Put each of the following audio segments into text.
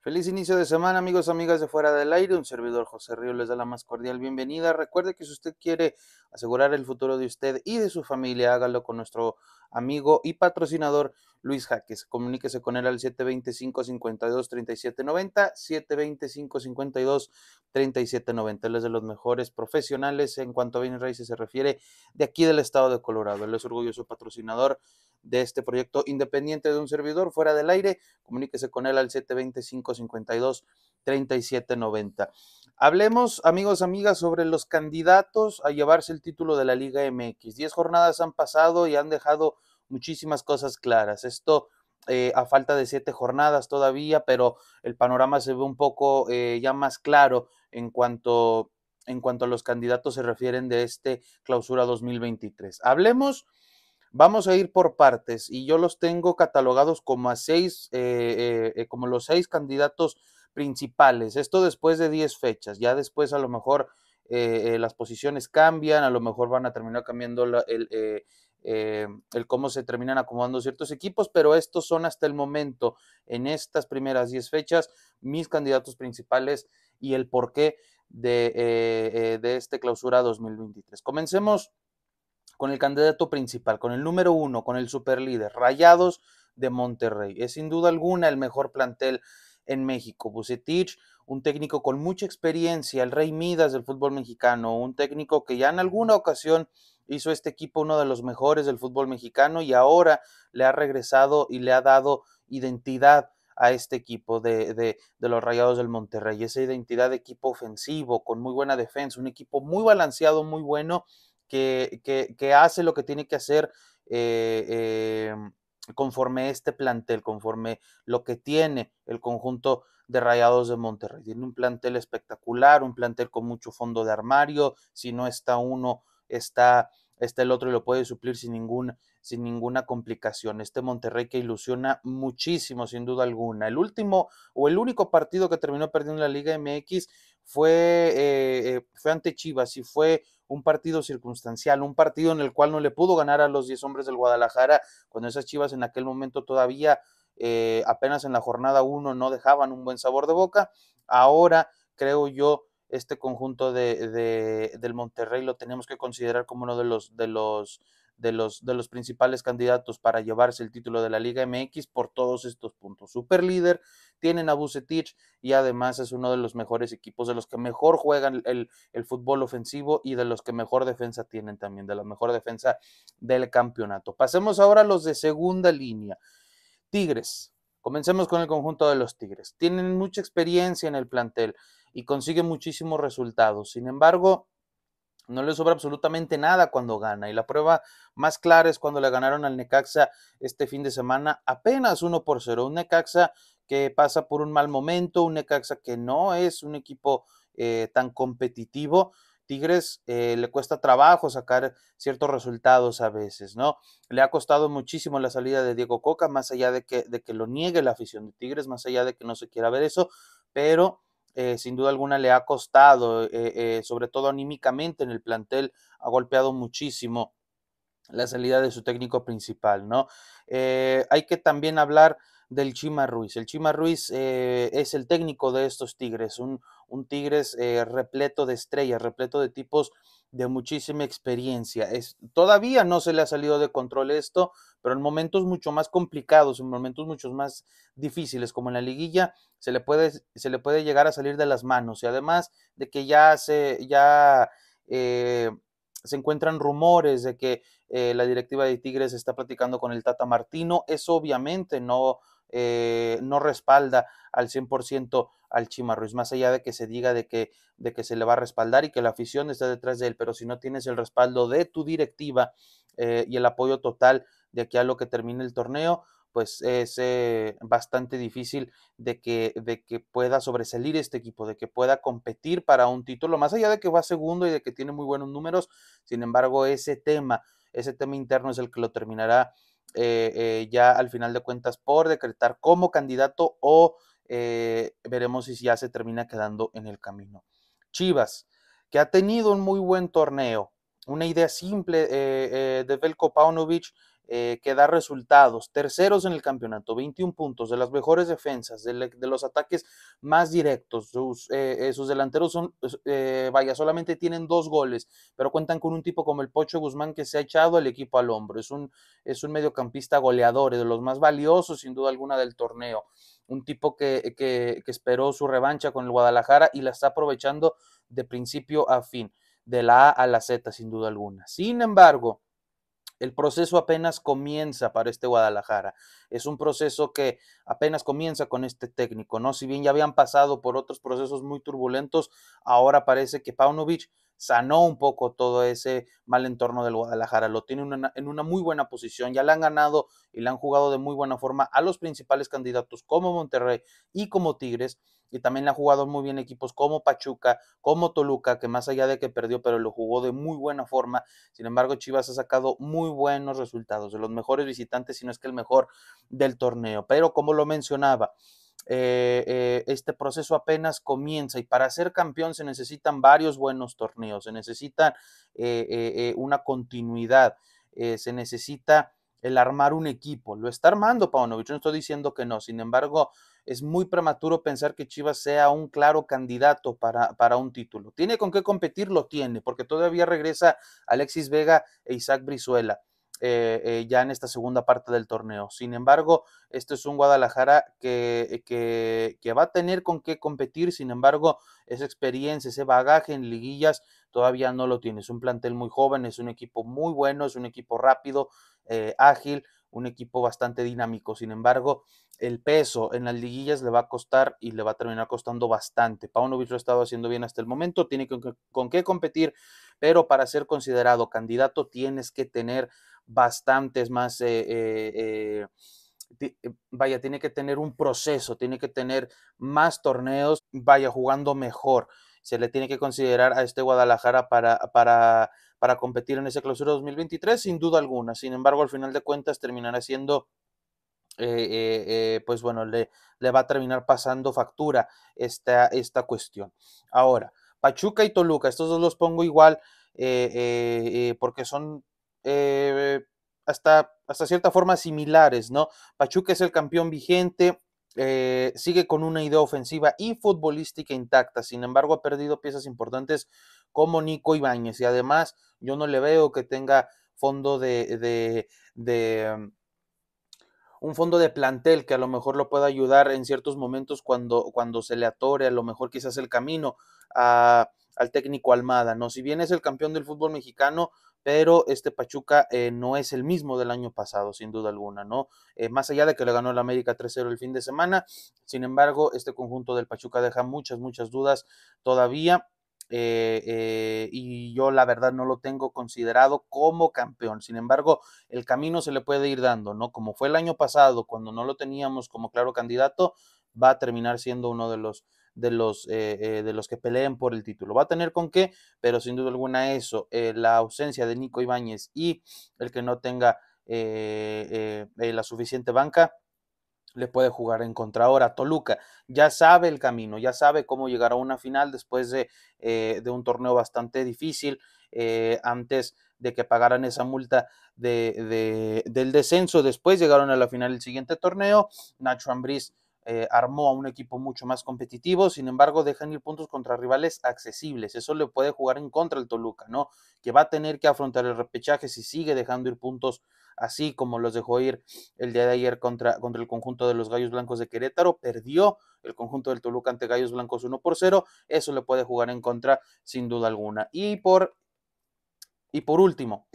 Feliz inicio de semana, amigos, amigas de Fuera del Aire. Un servidor José Río les da la más cordial bienvenida. Recuerde que si usted quiere asegurar el futuro de usted y de su familia, hágalo con nuestro amigo y patrocinador Luis Jaques. Comuníquese con él al 725-52-3790, 725-52-3790. Él es de los mejores profesionales en cuanto a bienes raíces se refiere de aquí del estado de Colorado. Él es orgulloso patrocinador de este proyecto independiente de un servidor fuera del aire, comuníquese con él al 725-52-3790. Hablemos, amigos, amigas, sobre los candidatos a llevarse el título de la Liga MX. Diez jornadas han pasado y han dejado muchísimas cosas claras. Esto eh, a falta de siete jornadas todavía, pero el panorama se ve un poco eh, ya más claro en cuanto, en cuanto a los candidatos se refieren de este clausura 2023. Hablemos Vamos a ir por partes y yo los tengo catalogados como, a seis, eh, eh, eh, como los seis candidatos principales. Esto después de diez fechas. Ya después a lo mejor las posiciones cambian, a lo mejor van a terminar cambiando el... cómo se terminan acomodando ciertos equipos, pero estos son hasta el momento, en estas primeras diez fechas, mis candidatos principales y el porqué de, de este clausura 2023. Comencemos con el candidato principal, con el número uno, con el superlíder, Rayados de Monterrey. Es sin duda alguna el mejor plantel en México. Bucetich, un técnico con mucha experiencia, el rey Midas del fútbol mexicano, un técnico que ya en alguna ocasión hizo este equipo uno de los mejores del fútbol mexicano y ahora le ha regresado y le ha dado identidad a este equipo de, de, de, los Rayados del Monterrey. Esa identidad de equipo ofensivo, con muy buena defensa, un equipo muy balanceado, muy bueno que, hace lo que tiene que hacer eh, em, conforme este plantel, conforme lo que tiene el conjunto de Rayados de Monterrey. Tiene un plantel espectacular, un plantel con mucho fondo de armario, si no está uno, está, el otro y lo puede suplir sin sin ninguna complicación. Este Monterrey que ilusiona muchísimo, sin duda alguna. El último o el único partido que terminó perdiendo la Liga MX fue, eh, eh, fue ante Chivas y fue un partido circunstancial, un partido en el cual no le pudo ganar a los 10 hombres del Guadalajara, cuando esas Chivas en aquel momento todavía eh, apenas en la jornada 1 no dejaban un buen sabor de boca. Ahora creo yo este conjunto de, de, del Monterrey lo tenemos que considerar como uno de los, de los de los, de los principales candidatos para llevarse el título de la Liga MX por todos estos puntos. Super líder, tienen a Bucetich y además es uno de los mejores equipos, de los que mejor juegan el, el fútbol ofensivo y de los que mejor defensa tienen también, de la mejor defensa del campeonato. Pasemos ahora a los de segunda línea. Tigres, Comencemos con el conjunto de los Tigres. Tienen mucha experiencia en el plantel y consiguen muchísimos resultados. Sin embargo, no le sobra absolutamente nada cuando gana. Y la prueba más clara es cuando le ganaron al Necaxa este fin de semana apenas uno por cero. Un Necaxa que pasa por un mal momento, un Necaxa que no es un equipo eh, tan competitivo. Tigres eh, le cuesta trabajo sacar ciertos resultados a veces, ¿no? Le ha costado muchísimo la salida de Diego Coca, más allá de que, de que lo niegue la afición de Tigres, más allá de que no se quiera ver eso, pero eh, sin duda alguna le ha costado, eh, eh, sobre todo anímicamente en el plantel, ha golpeado muchísimo la salida de su técnico principal, ¿no? hay que también hablar del Chima Ruiz. El Chima Ruiz es el técnico de estos Tigres, un, un Tigres repleto de estrellas, repleto de tipos de muchísima experiencia. Es, todavía no se le ha salido de control esto, pero en momentos mucho más complicados, en momentos mucho más difíciles, como en la liguilla, se le puede, se le puede llegar a salir de las manos. Y además de que ya se, ya, eh, se encuentran rumores de que eh, la directiva de Tigres está platicando con el Tata Martino, eso obviamente no, eh, no respalda al 100% al Chima más allá de que se diga de que, de que se le va a respaldar y que la afición está detrás de él, pero si no tienes el respaldo de tu directiva eh, y el apoyo total de aquí a lo que termine el torneo, pues es eh, bastante difícil de que, de que pueda sobresalir este equipo, de que pueda competir para un título, más allá de que va segundo y de que tiene muy buenos números, sin embargo, ese tema, ese tema interno es el que lo terminará eh, eh, ya al final de cuentas por decretar como candidato o eh, veremos si ya se termina quedando en el camino. Chivas, que ha tenido un muy buen torneo. Una idea simple de Velko Paunovic eh, que da resultados. Terceros en el campeonato, 21 puntos, de las mejores defensas, de, los ataques más directos. Sus, eh, eh, sus delanteros son, vaya, solamente tienen dos goles, pero cuentan con un tipo como el Pocho Guzmán que se ha echado al equipo al hombro. Es un, es un mediocampista goleador, es de los más valiosos sin duda alguna del torneo. Un tipo que, que esperó su revancha con el Guadalajara y la está aprovechando de principio a fin, de la A a la Z sin duda alguna. Sin embargo, el proceso apenas comienza para este Guadalajara. Es un proceso que apenas comienza con este técnico, ¿no? Si bien ya habían pasado por otros procesos muy turbulentos, ahora parece que Paunovic sanó un poco todo ese mal entorno del Guadalajara. Lo tiene en una muy buena posición, ya le han ganado y le han jugado de muy buena forma a los principales candidatos como Monterrey y como Tigres. Y también le han jugado muy bien equipos como Pachuca, como Toluca, que más allá de que perdió, pero lo jugó de muy buena forma. Sin embargo, Chivas ha sacado muy buenos resultados, de los mejores visitantes, si no es que el mejor del torneo. Pero como lo mencionaba, eh, eh, este proceso apenas comienza y para ser campeón se necesitan varios buenos torneos, se necesita eh, una continuidad, se necesita el armar un equipo. Lo está armando Paunovic, no estoy diciendo que no, sin embargo, es muy prematuro pensar que Chivas sea un claro candidato para un título. ¿Tiene con qué competir? Lo tiene, porque todavía regresa Alexis Vega e Isaac Brizuela. Eh, eh, ya en esta segunda parte del torneo. Sin embargo, este es un Guadalajara que, va a tener con qué competir, sin embargo, esa experiencia, ese bagaje en liguillas todavía no lo tiene. Es un plantel muy joven, es un equipo muy bueno, es un equipo rápido, eh, ágil, un equipo bastante dinámico. Sin embargo, el peso en las liguillas le va a costar y le va a terminar costando bastante. Paunovic lo ha estado haciendo bien hasta el momento, tiene con qué competir, pero para ser considerado candidato tienes que tener bastantes más, eh, eh, eh, vaya, tiene que tener un proceso, tiene que tener más torneos, vaya, jugando mejor. Se le tiene que considerar a este Guadalajara para, para, competir en ese clausura 2023, sin duda alguna. Sin embargo, al final de cuentas terminará siendo pues bueno, le, le, va a terminar pasando factura esta, esta cuestión. Ahora, Pachuca y Toluca, estos dos los pongo igual porque son eh, hasta, hasta cierta forma similares, ¿no? Pachuca es el campeón vigente, eh, sigue con una idea ofensiva y futbolística intacta, sin embargo ha perdido piezas importantes como Nico Ibáñez y además yo no le veo que tenga fondo de, de, um, un fondo de plantel que a lo mejor lo pueda ayudar en ciertos momentos cuando, cuando se le atore, a lo mejor quizás el camino ah, al técnico Almada, ¿no? Si bien es el campeón del fútbol mexicano, pero este Pachuca eh, no es el mismo del año pasado, sin duda alguna, ¿no? Eh, más allá de que le ganó el América 3-0 el fin de semana, sin embargo, este conjunto del Pachuca deja muchas, muchas dudas todavía. Eh, y yo la verdad no lo tengo considerado como campeón. Sin embargo, el camino se le puede ir dando, ¿no? Como fue el año pasado, cuando no lo teníamos como claro candidato, va a terminar siendo uno de los de los, eh, eh, de los que peleen por el título. Va a tener con qué, pero sin duda alguna eso, eh, la ausencia de Nico Ibáñez y el que no tenga la suficiente banca, le puede jugar en contra. Ahora, Toluca ya sabe el camino, ya sabe cómo llegar a una final después de, un torneo bastante difícil, antes de que pagaran esa multa del descenso, después llegaron a la final del siguiente torneo, Nacho Ambriz eh, armó a un equipo mucho más competitivo, sin embargo dejan ir puntos contra rivales accesibles, eso le puede jugar en contra el Toluca, ¿no? Que va a tener que afrontar el repechaje si sigue dejando ir puntos así como los dejó ir el día de ayer contra, contra el conjunto de los Gallos Blancos de Querétaro, perdió el conjunto del Toluca ante Gallos Blancos 1 por 0, eso le puede jugar en contra sin duda alguna. Y por, y por último,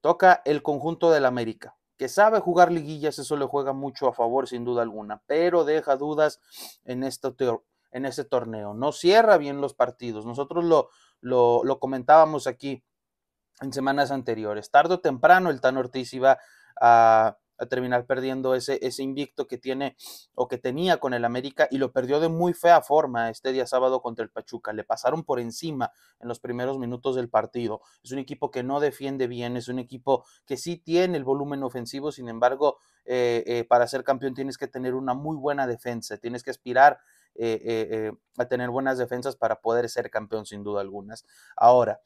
toca el conjunto del América que sabe jugar liguillas, eso le juega mucho a favor sin duda alguna, pero deja dudas en, este, torneo. No cierra bien los partidos. Nosotros lo, comentábamos aquí en semanas anteriores. Tarde o temprano el Tan Ortiz iba a a terminar perdiendo ese, ese invicto que tiene o que tenía con el América y lo perdió de muy fea forma este día sábado contra el Pachuca. Le pasaron por encima en los primeros minutos del partido. Es un equipo que no defiende bien, es un equipo que sí tiene el volumen ofensivo, sin embargo, eh, eh, para ser campeón tienes que tener una muy buena defensa, tienes que aspirar eh, a tener buenas defensas para poder ser campeón sin duda algunas. Ahora,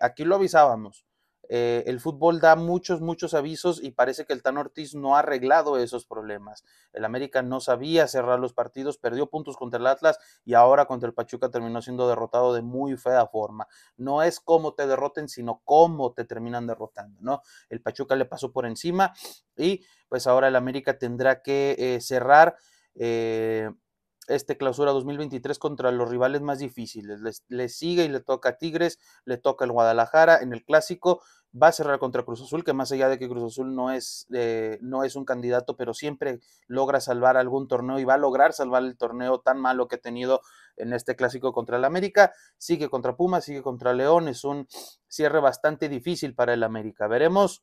aquí lo avisábamos, eh, el fútbol da muchos, muchos avisos y parece que el Tan Ortiz no ha arreglado esos problemas. El América no sabía cerrar los partidos, perdió puntos contra el Atlas y ahora contra el Pachuca terminó siendo derrotado de muy fea forma. No es cómo te derroten, sino cómo te terminan derrotando, ¿no? El Pachuca le pasó por encima y pues ahora el América tendrá que eh, cerrar. Eh, este clausura 2023 contra los rivales más difíciles. Le sigue y le toca a Tigres, le toca el Guadalajara en el clásico va a cerrar contra Cruz Azul, que más allá de que Cruz Azul no es, eh, no es un candidato, pero siempre logra salvar algún torneo y va a lograr salvar el torneo tan malo que ha tenido en este clásico contra el América. Sigue contra Puma sigue contra León, es un cierre bastante difícil para el América. Veremos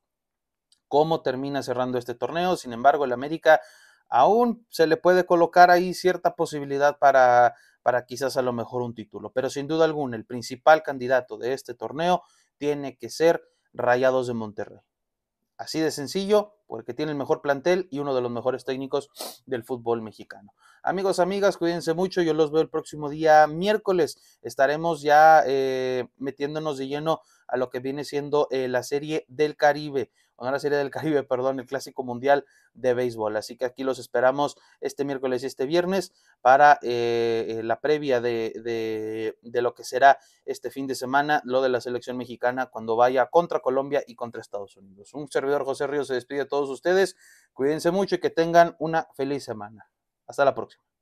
cómo termina cerrando este torneo. Sin embargo, el América aún se le puede colocar ahí cierta posibilidad para, para quizás a lo mejor un título, pero sin duda alguna el principal candidato de este torneo tiene que ser Rayados de Monterrey. Así de sencillo, porque tiene el mejor plantel y uno de los mejores técnicos del fútbol mexicano. Amigos, amigas, cuídense mucho. Yo los veo el próximo día miércoles. Estaremos ya eh, metiéndonos de lleno a lo que viene siendo eh, la serie del Caribe en la Serie del Caribe, perdón, el Clásico Mundial de Béisbol. Así que aquí los esperamos este miércoles y este viernes para eh, eh, la previa de, de, de, lo que será este fin de semana, lo de la selección mexicana cuando vaya contra Colombia y contra Estados Unidos. Un servidor José Ríos se despide a todos ustedes. Cuídense mucho y que tengan una feliz semana. Hasta la próxima.